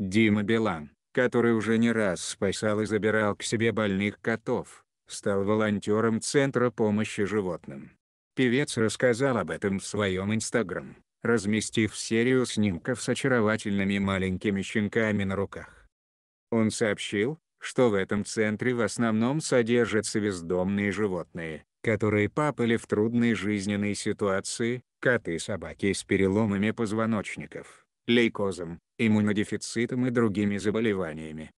Дима Билан, который уже не раз спасал и забирал к себе больных котов, стал волонтером Центра помощи животным. Певец рассказал об этом в своем инстаграм, разместив серию снимков с очаровательными маленькими щенками на руках. Он сообщил, что в этом центре в основном содержатся бездомные животные, которые попали в трудные жизненные ситуации, коты и собаки с переломами позвоночников лейкозом, иммунодефицитом и другими заболеваниями.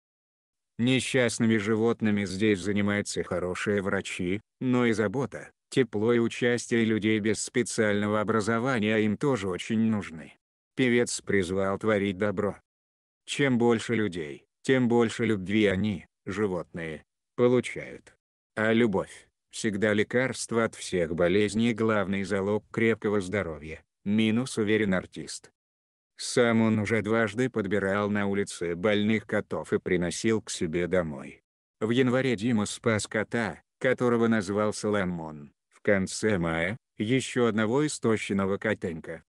Несчастными животными здесь занимаются хорошие врачи, но и забота, тепло и участие людей без специального образования им тоже очень нужны. Певец призвал творить добро. Чем больше людей, тем больше любви они, животные, получают. А любовь – всегда лекарство от всех болезней и главный залог крепкого здоровья, минус уверен артист. Сам он уже дважды подбирал на улице больных котов и приносил к себе домой. В январе Дима спас кота, которого назвал Соломон, в конце мая – еще одного истощенного котенка.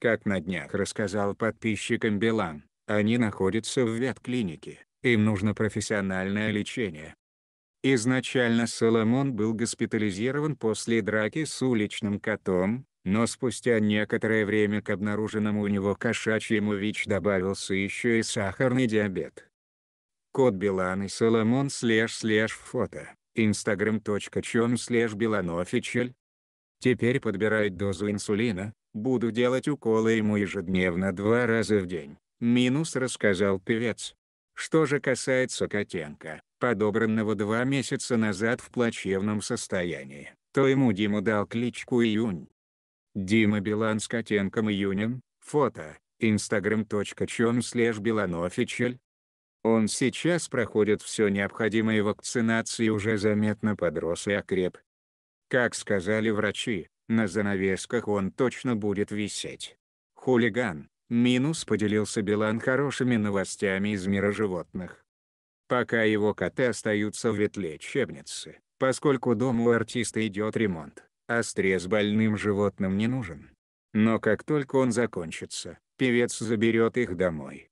Как на днях рассказал подписчикам Билан, они находятся в ветклинике, им нужно профессиональное лечение. Изначально Соломон был госпитализирован после драки с уличным котом, но спустя некоторое время к обнаруженному у него кошачьему ВИЧ добавился еще и сахарный диабет. Код Билан и Соломон слеж слеж фото, instagram.com слеж биланофичель. Теперь подбирать дозу инсулина, буду делать уколы ему ежедневно два раза в день, минус рассказал певец. Что же касается Котенко, подобранного два месяца назад в плачевном состоянии, то ему Диму дал кличку Июнь. Дима Билан с Котенком и Юнин, фото, instagram.com slash bilanofficial. Он сейчас проходит все необходимое вакцинации и уже заметно подрос и окреп. Как сказали врачи, на занавесках он точно будет висеть. Хулиган, минус поделился Билан хорошими новостями из мира животных. Пока его коты остаются в ветлечебнице, поскольку дому артиста идет ремонт. А стресс больным животным не нужен. Но как только он закончится, певец заберет их домой.